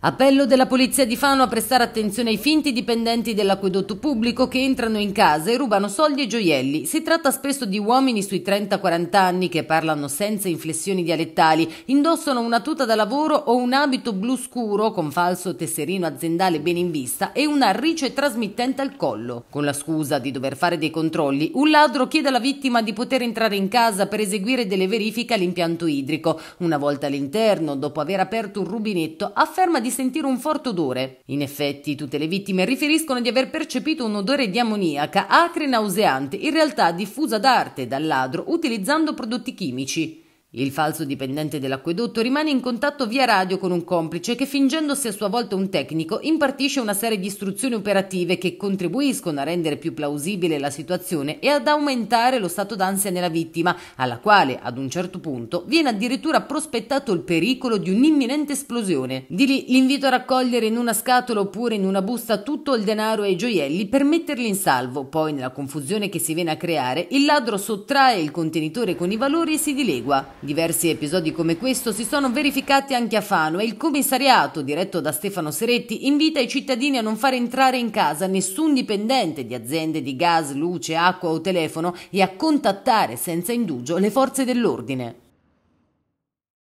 Appello della Polizia di Fano a prestare attenzione ai finti dipendenti dell'acquedotto pubblico che entrano in casa e rubano soldi e gioielli. Si tratta spesso di uomini sui 30-40 anni che parlano senza inflessioni dialettali, indossano una tuta da lavoro o un abito blu scuro con falso tesserino aziendale ben in vista e una rice trasmittente al collo. Con la scusa di dover fare dei controlli, un ladro chiede alla vittima di poter entrare in casa per eseguire delle verifiche all'impianto idrico. Una volta all'interno, dopo aver aperto un rubinetto, afferma di di sentire un forte odore. In effetti, tutte le vittime riferiscono di aver percepito un odore di ammoniaca acre e nauseante, in realtà diffusa d'arte dal ladro utilizzando prodotti chimici. Il falso dipendente dell'acquedotto rimane in contatto via radio con un complice che, fingendosi a sua volta un tecnico, impartisce una serie di istruzioni operative che contribuiscono a rendere più plausibile la situazione e ad aumentare lo stato d'ansia nella vittima, alla quale, ad un certo punto, viene addirittura prospettato il pericolo di un'imminente esplosione. Di lì l'invito a raccogliere in una scatola oppure in una busta tutto il denaro e i gioielli per metterli in salvo. Poi, nella confusione che si viene a creare, il ladro sottrae il contenitore con i valori e si dilegua. Diversi episodi come questo si sono verificati anche a Fano e il commissariato, diretto da Stefano Seretti, invita i cittadini a non fare entrare in casa nessun dipendente di aziende di gas, luce, acqua o telefono e a contattare senza indugio le forze dell'ordine.